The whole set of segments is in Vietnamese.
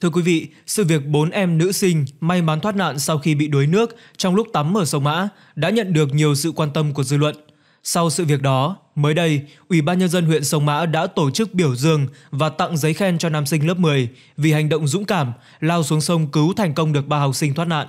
Thưa quý vị, sự việc bốn em nữ sinh may mắn thoát nạn sau khi bị đuối nước trong lúc tắm ở sông Mã đã nhận được nhiều sự quan tâm của dư luận. Sau sự việc đó, mới đây, Ủy ban nhân dân huyện Sông Mã đã tổ chức biểu dương và tặng giấy khen cho nam sinh lớp 10 vì hành động dũng cảm lao xuống sông cứu thành công được ba học sinh thoát nạn.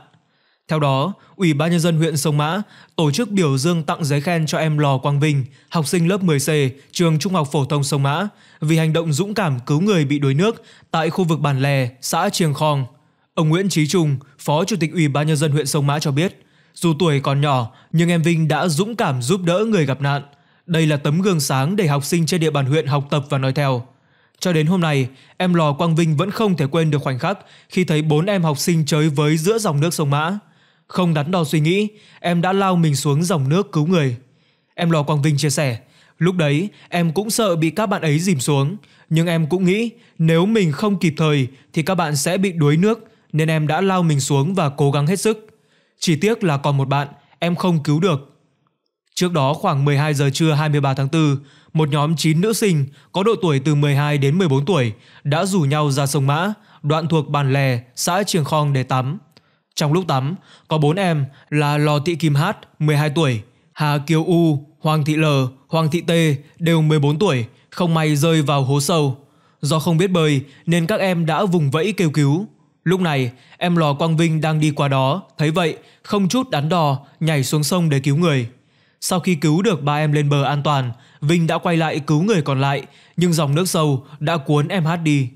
Theo đó, Ủy ban nhân dân huyện Sông Mã tổ chức biểu dương tặng giấy khen cho em Lò Quang Vinh, học sinh lớp 10C, trường Trung học phổ thông Sông Mã, vì hành động dũng cảm cứu người bị đuối nước tại khu vực bản lè, xã Triềng Khong. Ông Nguyễn Chí Trung, Phó Chủ tịch Ủy ban nhân dân huyện Sông Mã cho biết, dù tuổi còn nhỏ nhưng em Vinh đã dũng cảm giúp đỡ người gặp nạn. Đây là tấm gương sáng để học sinh trên địa bàn huyện học tập và nói theo. Cho đến hôm nay, em Lò Quang Vinh vẫn không thể quên được khoảnh khắc khi thấy bốn em học sinh chơi với giữa dòng nước sông Mã. Không đắn đo suy nghĩ, em đã lao mình xuống dòng nước cứu người. Em Lò Quang Vinh chia sẻ, lúc đấy em cũng sợ bị các bạn ấy dìm xuống, nhưng em cũng nghĩ nếu mình không kịp thời thì các bạn sẽ bị đuối nước, nên em đã lao mình xuống và cố gắng hết sức. Chỉ tiếc là còn một bạn, em không cứu được. Trước đó khoảng 12 giờ trưa 23 tháng 4, một nhóm 9 nữ sinh có độ tuổi từ 12 đến 14 tuổi đã rủ nhau ra sông Mã, đoạn thuộc bản Lè, xã Trường Khong để tắm. Trong lúc tắm, có bốn em là Lò Thị Kim Hát 12 tuổi, Hà Kiều U, Hoàng Thị L, Hoàng Thị T đều 14 tuổi, không may rơi vào hố sâu. Do không biết bơi nên các em đã vùng vẫy kêu cứu. Lúc này, em Lò Quang Vinh đang đi qua đó, thấy vậy, không chút đắn đo, nhảy xuống sông để cứu người. Sau khi cứu được ba em lên bờ an toàn, Vinh đã quay lại cứu người còn lại, nhưng dòng nước sâu đã cuốn em hát đi.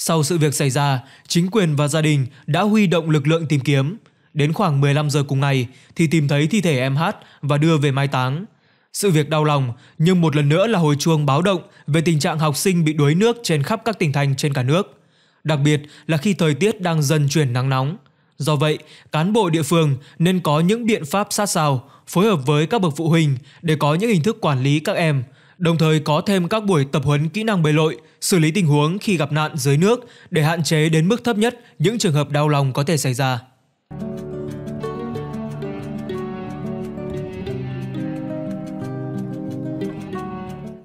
Sau sự việc xảy ra, chính quyền và gia đình đã huy động lực lượng tìm kiếm. Đến khoảng 15 giờ cùng ngày thì tìm thấy thi thể em hát và đưa về mai táng. Sự việc đau lòng nhưng một lần nữa là hồi chuông báo động về tình trạng học sinh bị đuối nước trên khắp các tỉnh thành trên cả nước. Đặc biệt là khi thời tiết đang dần chuyển nắng nóng. Do vậy, cán bộ địa phương nên có những biện pháp sát sao, phối hợp với các bậc phụ huynh để có những hình thức quản lý các em, đồng thời có thêm các buổi tập huấn kỹ năng bơi lội, xử lý tình huống khi gặp nạn dưới nước để hạn chế đến mức thấp nhất những trường hợp đau lòng có thể xảy ra.